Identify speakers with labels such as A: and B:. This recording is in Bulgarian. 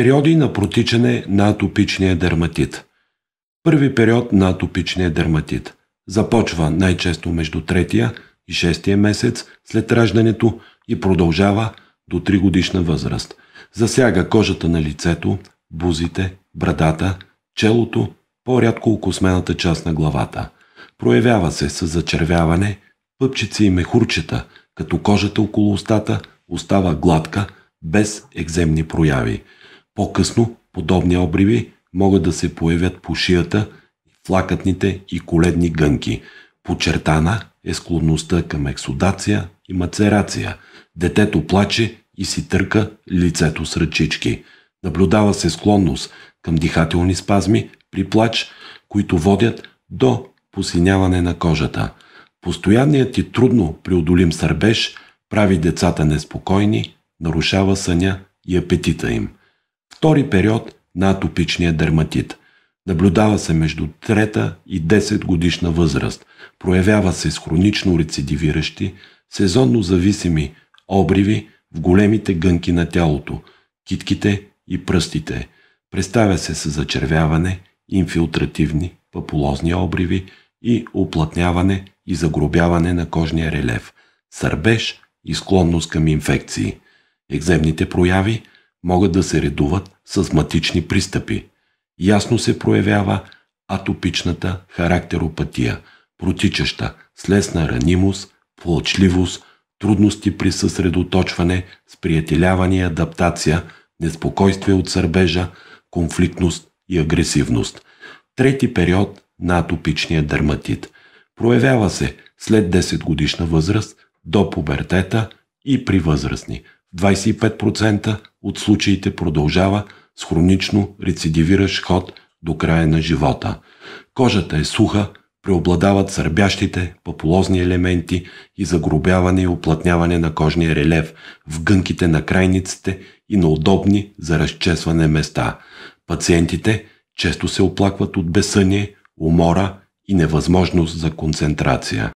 A: Периоди на протичане на атопичния дерматит. Първи период на атопичния дерматит. Започва най-често между третия и шестия месец след раждането и продължава до 3 годишна възраст. Засяга кожата на лицето, бузите, брадата, челото, по-рядко окосмената част на главата. Проявява се с зачервяване, пъпчици и мехурчета, като кожата около устата остава гладка, без екземни прояви – по-късно подобни обриви могат да се появят по шията, флакътните и коледни гънки. Почертана е склонността към ексудация и мацерация. Детето плаче и си търка лицето с ръчички. Наблюдава се склонност към дихателни спазми при плач, които водят до посиняване на кожата. Постоянният и трудно преодолим сърбеж прави децата неспокойни, нарушава съня и апетита им втори период на атопичния дерматит. Наблюдава се между 3 и 10 годишна възраст. Проявява се с хронично рецидивиращи, сезонно зависими обриви в големите гънки на тялото, китките и пръстите. Представя се с зачервяване, инфилтративни, папулозни обриви и оплътняване и загробяване на кожния релеф, сърбеж и склонност към инфекции. Екземните прояви – могат да се редуват с матични пристъпи. Ясно се проявява атопичната характеропатия, протичаща слесна ранимост, плачливост, трудности при съсредоточване, сприятеляване и адаптация, неспокойствие от сърбежа, конфликтност и агресивност. Трети период на атопичния дерматит. Проявява се след 10 годишна възраст, до пубертета и при възрастни – 25% от случаите продължава с хронично рецидивиращ ход до края на живота. Кожата е суха, преобладават сърбящите, папулозни елементи и загробяване и оплътняване на кожния релеф в гънките на крайниците и на удобни за разчесване места. Пациентите често се оплакват от безсъние, умора и невъзможност за концентрация.